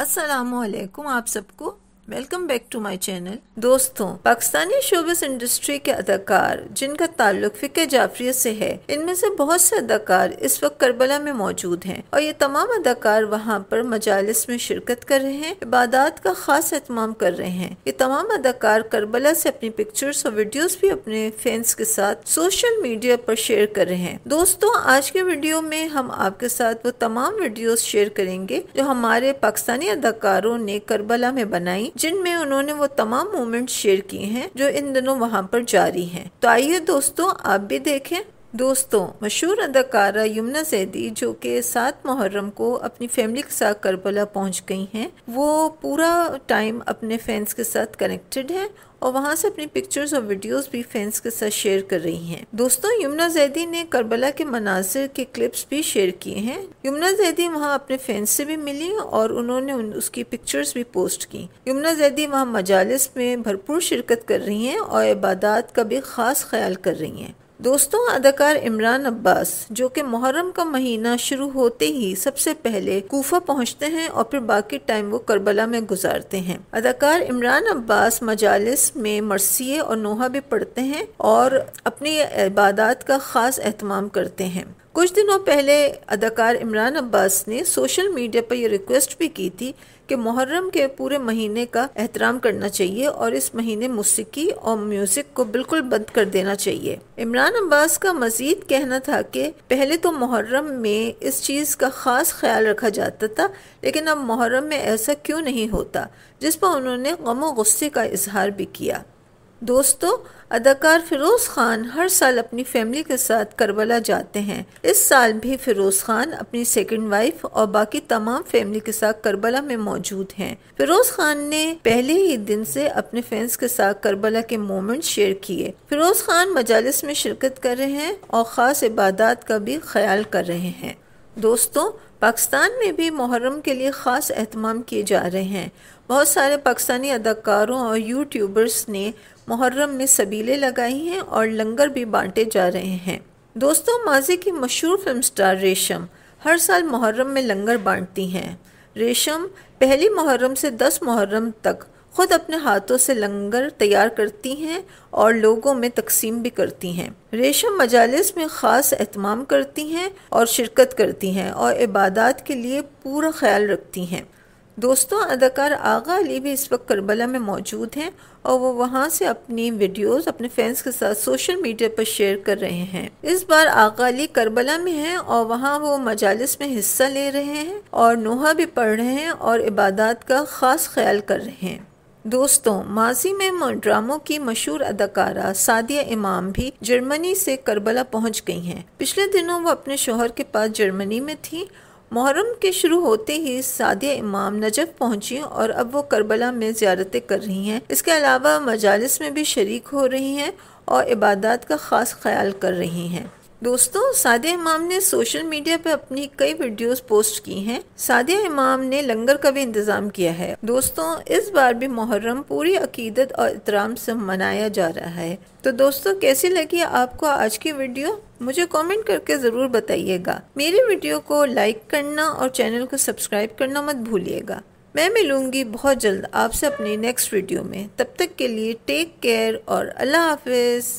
अस्सलाम आप सबको welcome back to my channel दोस्तों पाकिस्तानी शोबस इंडस्ट्री के अदाकार जिनका ताल्लुक फ़िक्र जाफरी से है इनमें से बहुत से अदाकार इस वक्त करबला में मौजूद हैं और ये तमाम अदाकार वहाँ पर मजालस में शिरकत कर रहे हैं इबादत का खास अहतमाम कर रहे हैं ये तमाम अदाकार करबला से अपनी पिक्चर्स और वीडियोज भी अपने फैंस के साथ सोशल मीडिया पर शेयर कर रहे हैं दोस्तों आज के वीडियो में हम आपके साथ वो तमाम वीडियोज शेयर करेंगे जो हमारे पाकिस्तानी अदाकारों ने करबला में बनाई जिनमें उन्होंने वो तमाम मोमेंट्स शेयर किए हैं जो इन दिनों वहाँ पर जारी हैं तो आइए दोस्तों आप भी देखें दोस्तों मशहूर अदाकारा यमुना सैदी जो कि सात मुहर्रम को अपनी फैमिली के साथ करबला पहुंच गई हैं वो पूरा टाइम अपने फैंस के साथ कनेक्टेड हैं और वहाँ से अपनी पिक्चर्स और वीडियोस भी फैंस के साथ शेयर कर रही हैं दोस्तों यमुना जैदी ने करबला के मनाजिर के क्लिप्स भी शेयर किए हैं यमुना जैदी वहाँ अपने फैंस से भी मिली और उन्होंने उन, उसकी पिक्चर्स भी पोस्ट की यमुना जैदी वहाँ मजालस में भरपूर शिरकत कर रही हैं और इबादत का भी खास ख्याल कर रही हैं दोस्तों अदाकार इमरान अब्बास जो कि मुहर्रम का महीना शुरू होते ही सबसे पहले कोफा पहुंचते हैं और फिर बाकी टाइम वो करबला में गुजारते हैं अदाकार इमरान अब्बास मजालिस में मरसिए और नोहा भी पढ़ते हैं और अपनी इबादत का खास अहतमाम करते हैं कुछ दिनों पहले अदाकार इमरान अब्बास ने सोशल मीडिया पर यह रिक्वेस्ट भी की थी कि मुहर्रम के पूरे महीने का एहतराम करना चाहिए और इस महीने मौसीकी और म्यूज़िक को बिल्कुल बंद कर देना चाहिए इमरान अब्बास का मजीद कहना था कि पहले तो मुहर्रम में इस चीज़ का ख़ास ख्याल रखा जाता था लेकिन अब मुहर्रम में ऐसा क्यों नहीं होता जिस पर उन्होंने गमो गुस्से का इजहार भी किया दोस्तों अदाकार फिरोज़ खान हर साल अपनी फैमिली के साथ करबला जाते हैं इस साल भी फिरोज़ खान अपनी सेकंड वाइफ और बाकी तमाम फैमिली के साथ करबला में मौजूद हैं फिरोज़ खान ने पहले ही दिन से अपने फैंस के साथ करबला के मोमेंट शेयर किए फिरोज़ खान मजालिस में शिरकत कर रहे हैं और ख़ास इबादत का भी ख्याल कर रहे हैं दोस्तों पाकिस्तान में भी मुहर्रम के लिए ख़ास अहतमाम किए जा रहे हैं बहुत सारे पाकिस्तानी अदाकारों और यूट्यूबर्स ने मुहर्रम में सबीलें लगाई हैं और लंगर भी बांटे जा रहे हैं दोस्तों माजी की मशहूर फिल्म स्टार रेशम हर साल मुहर्रम में लंगर बांटती हैं रेशम पहली मुहर्रम से दस मुहर्रम तक ख़ुद अपने हाथों से लंगर तैयार करती हैं और लोगों में तकसीम भी करती हैं रेशम मजालस में ख़ास अहतमाम करती हैं और शिरकत करती हैं और इबादत के लिए पूरा ख्याल रखती हैं दोस्तों अदाकार आगा अली भी इस वक्त करबला में मौजूद हैं और वो वहाँ से अपनी वीडियोस अपने फैंस के साथ सोशल मीडिया पर शेयर कर रहे हैं इस बार आगा अली करबला में हैं और वहाँ वो मजालस में हिस्सा ले रहे हैं और नोहा भी पढ़ रहे हैं और इबादत का ख़ास ख्याल कर रहे हैं दोस्तों माजी में ड्रामों की मशहूर अदाकारा सादिया इमाम भी जर्मनी से करबला पहुंच गई हैं पिछले दिनों वो अपने शोहर के पास जर्मनी में थी मुहर्रम के शुरू होते ही सादिया इमाम नजफ पहुंची और अब वो करबला में ज्यारतें कर रही हैं इसके अलावा मजालस में भी शरीक हो रही हैं और इबादत का ख़ास ख्याल कर रही हैं दोस्तों सादिया इमाम ने सोशल मीडिया पर अपनी कई वीडियोस पोस्ट की हैं। सादिया इमाम ने लंगर का भी इंतजाम किया है दोस्तों इस बार भी मुहर्रम पूरी अकीदत और इतराम से मनाया जा रहा है तो दोस्तों कैसी लगी आपको आज की वीडियो मुझे कमेंट करके ज़रूर बताइएगा मेरी वीडियो को लाइक करना और चैनल को सब्सक्राइब करना मत भूलिएगा मैं मिलूंगी बहुत जल्द आपसे अपनी नेक्स्ट वीडियो में तब तक के लिए टेक केयर और अल्लाह हाफिज़